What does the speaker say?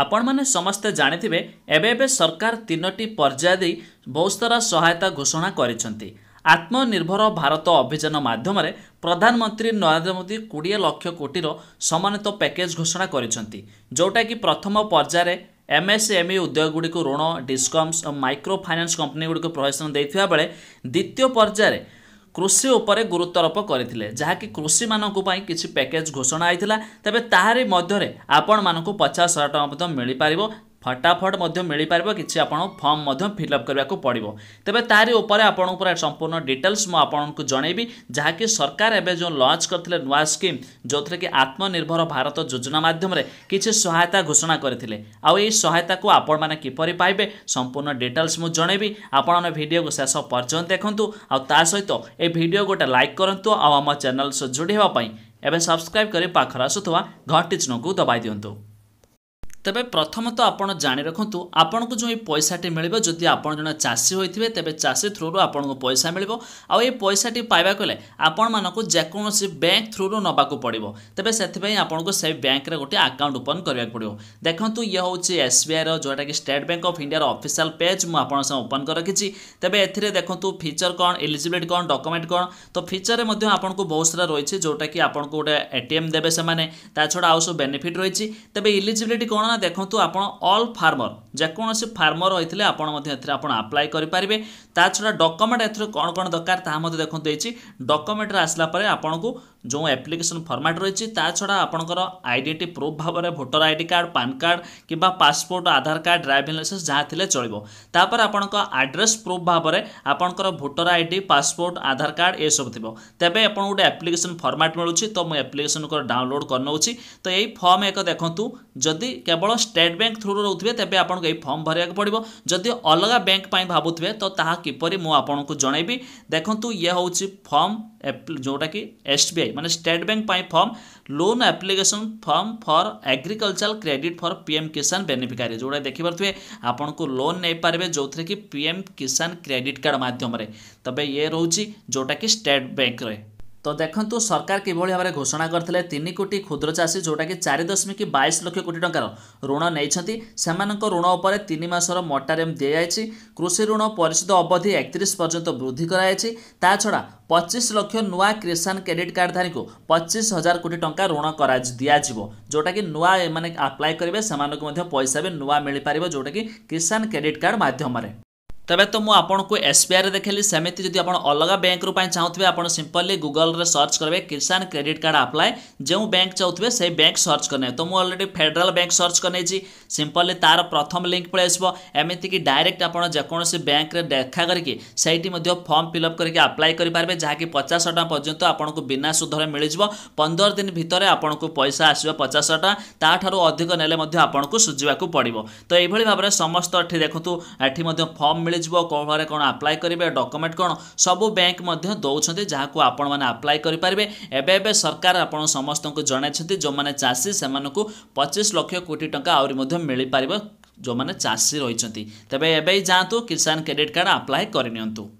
आपण मे सरकार जानेब सो पर्यादि बहुतारा सहायता घोषणा गरि आत्मनिर्भर भारत अभिजान माध्यमले प्रधानमंत्री नरेन्द्र मोदी किडियो लक्ष कोटी र सम्मा प्याकेज घोषणा गरिन्छ जोटाकि प्रथम पर्यावार एमएसएम उद्योग गुडिक ऋण डिसकम्स मैक्रो फाइनास कम्पनी गुडिक प्रवेश दिएको बेला द्वितीय पर्यावरण କୃଷି ଉପରେ ଗୁରୁତ୍ୱାରୋପ କରିଥିଲେ ଯାହାକି କୃଷିମାନଙ୍କ ପାଇଁ କିଛି ପ୍ୟାକେଜ୍ ଘୋଷଣା ହୋଇଥିଲା ତେବେ ତାହାରି ମଧ୍ୟରେ ଆପଣମାନଙ୍କୁ ପଚାଶ ହଜାର ଟଙ୍କା ମଧ୍ୟ ମିଳିପାରିବ फटाफट मिपार फर्म म फिलअप पर्व तेबेर तारिपर आपण संपूर्ण डिटेल्स म आउन जनइबि जहाँकि सरकार एउटा जो लन्च गरि नुआ स्कीम जो थिए आत्मनिर्भर भारत जोजना माध्यमले कि सहायता घोषणा गरि सहायता आपरि पाबे संपूर्ण डिटेल्स म जेबि आप को शेष पर्य देखु आउँसहित भिडियो गएक आउँ च्यानेल् जोडिएको एउटा सब्सक्राइब गरि पाखर आसुवा को दबाई दिनु ତେବେ ପ୍ରଥମତଃ ଆପଣ ଜାଣି ରଖନ୍ତୁ ଆପଣଙ୍କୁ ଯେଉଁ ଏଇ ପଇସାଟି ମିଳିବ ଯଦି ଆପଣ ଜଣେ ଚାଷୀ ହୋଇଥିବେ ତେବେ ଚାଷୀ ଥ୍ରୁରୁ ଆପଣଙ୍କୁ ପଇସା ମିଳିବ ଆଉ ଏଇ ପଇସାଟି ପାଇବାକୁ ହେଲେ ଆପଣମାନଙ୍କୁ ଯେକୌଣସି ବ୍ୟାଙ୍କ ଥ୍ରୁରୁ ନେବାକୁ ପଡ଼ିବ ତେବେ ସେଥିପାଇଁ ଆପଣଙ୍କୁ ସେଇ ବ୍ୟାଙ୍କରେ ଗୋଟିଏ ଆକାଉଣ୍ଟ ଓପନ୍ କରିବାକୁ ପଡ଼ିବ ଦେଖନ୍ତୁ ଇଏ ହେଉଛି ଏସ୍ବିଆଇର ଯେଉଁଟାକି ଷ୍ଟେଟ୍ ବ୍ୟାଙ୍କ ଅଫ୍ ଇଣ୍ଡିଆର ଅଫିସିଆଲ ପେଜ୍ ମୁଁ ଆପଣଙ୍କ ସାଙ୍ଗେ ଓପନ୍ କରି ରଖିଛି ତେବେ ଏଥିରେ ଦେଖନ୍ତୁ ଫିଚର କ'ଣ ଏଲିଜିବିଲିଟି କ'ଣ ଡକୁମେଣ୍ଟ କ'ଣ ତ ଫିଚରରେ ମଧ୍ୟ ଆପଣଙ୍କୁ ବହୁତ ସାରା ରହିଛି ଯେଉଁଟାକି ଆପଣଙ୍କୁ ଗୋଟେ ଏଟିଏମ୍ ଦେବେ ସେମାନେ ତା ଛଡ଼ା ଆଉ ସବୁ ବେନିଫିଟ୍ ରହିଛି ତେବେ ଇଲିଜିବିଲିଟି କ'ଣ আপনার দেখুন আপনার অল ফার্মর যেকোন ফার্মর হয়েছে আপনার এতে আপনার আপ্লাই করে পে তা ছড়া ডকুমেন্ট এর কোণ কোণ দরকার তা মধ্যে দেখুন দিয়েছি ডকুমেন্টরে আসলা পরে আপনার যে আপ্লিকেসন ফর্মাট রয়েছে তা ছড়া আপনার আইডেন্টি প্রুফ ভাবে voter ID card PAN card কিংবা passport Aadhaar card driving licence যা লে চলব তাপরে আপনার আড্রেস প্রুফ ভাবে আপনার voter ID passport Aadhaar card এসব থাকবে তবে আপনার গোটে আপ্লিকেসন ফর্মাট মিলুଛି তো মু আপ্লিকেসন ডাউনলোড করে নেছি তো এই ফর্ম এক দেখুন যদি কেবল केवल स्टेट बैंक थ्रु रो तेज आपको ये फर्म भरवाक पड़ो जदि अलग बैंक भावुए तो ताकि मुझे जनईबी देखूँ ये हूँ फर्म जोटा कि एस बी आई मैंने state bank form loan application form for agricultural credit for PM Kisan beneficiary जो देखिपे आपन लोन नहीं पारे जो थे कि पीएम किसान क्रेडिट कार्ड मध्यम तेज ये रोचे जोटा कि स्टेट बैंक रे তো দেখন্তু সরকার কিভাবে ভাবে ঘোষণা করে তিন কোটি ক্ষুদ্র চাষী যেটাকি চারি দশমিক বাইশ লক্ষ কোটি টাকার ঋণ নিয়েছেন সে ঋণ উপরে তিন মাসর মটারেম দিয়েছে কৃষি ঋণ পরিশোধ অবধি একত্রিশ পর্যন্ত বৃদ্ধি করা হয়েছে তা ছড়া পঁচিশ লক্ষ নূয়া কিষান ক্রেডিট কার্ডধারী পঁচিশ হাজার কোটি টঙ্কা ঋণ করা দিয়াযিব যেটাকি নূয়া এমানে আপ্লাই করবে সে পয়সা বি নূয়া মিপার যেটাকি কিষান ক্রেডিট কার্ড মাধ্যমে ତେବେ ତ ମୁଁ ଆପଣଙ୍କୁ ଏସ୍ବିଆଇରେ ଦେଖେଇଲି ସେମିତି ଯଦି ଆପଣ ଅଲଗା ବ୍ୟାଙ୍କରୁ ପାଇଁ ଚାହୁଁଥିବେ ଆପଣ ସିମ୍ପଲି ଗୁଗଲରେ ସର୍ଚ୍ଚ କରିବେ କିଷାନ କ୍ରେଡିଟ୍ କାର୍ଡ଼ ଆପ୍ଲାଏ ଯେଉଁ ବ୍ୟାଙ୍କ ଚାହୁଁଥିବେ ସେଇ ବ୍ୟାଙ୍କ ସର୍ଚ୍ଚ କରିନେବେ ତ ମୁଁ ଅଲରେଡ଼ି ଫେଡେରାଲ ବ୍ୟାଙ୍କ ସର୍ଚ୍ଚ କରିନେଇଛି ସିମ୍ପଲି ତା'ର ପ୍ରଥମ ଲିଙ୍କ୍ ପଳେଇ ଆସିବ ଏମିତିକି ଡାଇରେକ୍ଟ ଆପଣ ଯେକୌଣସି ବ୍ୟାଙ୍କରେ ଦେଖା କରିକି ସେଇଠି ମଧ୍ୟ ଫର୍ମ ଫିଲ୍ଅପ୍ କରିକି ଆପ୍ଲାଏ କରିପାରିବେ ଯାହାକି ପଚାଶ ଟଙ୍କା ପର୍ଯ୍ୟନ୍ତ ଆପଣଙ୍କୁ ବିନା ସୁଧରେ ମିଳିଯିବ ପନ୍ଦର ଦିନ ଭିତରେ ଆପଣଙ୍କୁ ପଇସା ଆସିବ ପଚାଶ ଟଙ୍କା ତାଠାରୁ ଅଧିକ ନେଲେ ମଧ୍ୟ ଆପଣଙ୍କୁ ସୁଝିବାକୁ ପଡ଼ିବ ତ ଏଇଭଳି ଭାବରେ ସମସ୍ତ ଏଠି ଦେଖନ୍ତୁ ଏଠି ମଧ୍ୟ ଫର୍ମ ମିଳିଯିବ କଣରେ କ'ଣ ଆପ୍ଲାଏ କରିବେ ଡକୁମେଣ୍ଟ କ'ଣ ସବୁ ବ୍ୟାଙ୍କ ମଧ୍ୟ ଦେଉଛନ୍ତି ଯାହାକୁ ଆପଣମାନେ ଆପ୍ଲାଏ କରିପାରିବେ ଏବେ ଏବେ ସରକାର ଆପଣ ସମସ୍ତଙ୍କୁ ଜଣାଇଛନ୍ତି ଯେଉଁମାନେ ଚାଷୀ ସେମାନଙ୍କୁ ପଚିଶ ଲକ୍ଷ କୋଟି ଟଙ୍କା ଆହୁରି ମଧ୍ୟ ମିଳିପାରିବ ଯେଉଁମାନେ ଚାଷୀ ରହିଛନ୍ତି ତେବେ ଏବେ ଯାଆନ୍ତୁ କିଷାନ କ୍ରେଡ଼ିଟ୍ କାର୍ଡ଼ ଆପ୍ଲାଏ କରିନିଅନ୍ତୁ